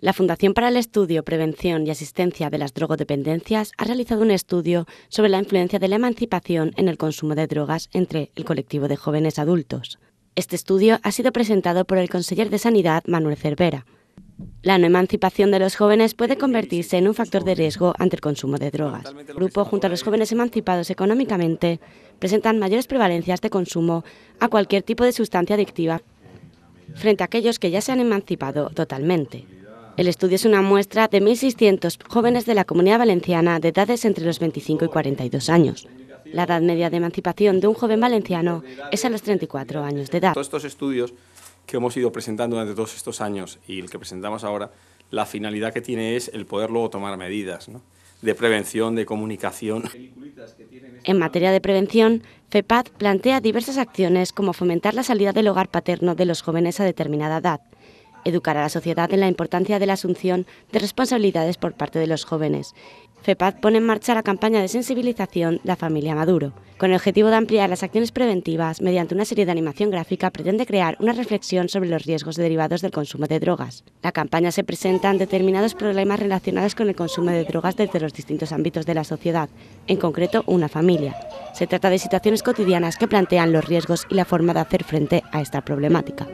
La Fundación para el Estudio, Prevención y Asistencia de las Drogodependencias ha realizado un estudio sobre la influencia de la emancipación en el consumo de drogas entre el colectivo de jóvenes adultos. Este estudio ha sido presentado por el conseller de Sanidad, Manuel Cervera. La no emancipación de los jóvenes puede convertirse en un factor de riesgo ante el consumo de drogas. El grupo, junto a los jóvenes emancipados económicamente, presentan mayores prevalencias de consumo a cualquier tipo de sustancia adictiva frente a aquellos que ya se han emancipado totalmente. El estudio es una muestra de 1.600 jóvenes de la comunidad valenciana de edades entre los 25 y 42 años. La edad media de emancipación de un joven valenciano es a los 34 años de edad. Todos estos estudios que hemos ido presentando durante todos estos años y el que presentamos ahora, la finalidad que tiene es el poder luego tomar medidas de prevención, de comunicación. En materia de prevención, FEPAD plantea diversas acciones como fomentar la salida del hogar paterno de los jóvenes a determinada edad, educar a la sociedad en la importancia de la asunción de responsabilidades por parte de los jóvenes. FEPAD pone en marcha la campaña de sensibilización La familia Maduro. Con el objetivo de ampliar las acciones preventivas, mediante una serie de animación gráfica pretende crear una reflexión sobre los riesgos derivados del consumo de drogas. La campaña se presenta en determinados problemas relacionados con el consumo de drogas desde los distintos ámbitos de la sociedad, en concreto una familia. Se trata de situaciones cotidianas que plantean los riesgos y la forma de hacer frente a esta problemática.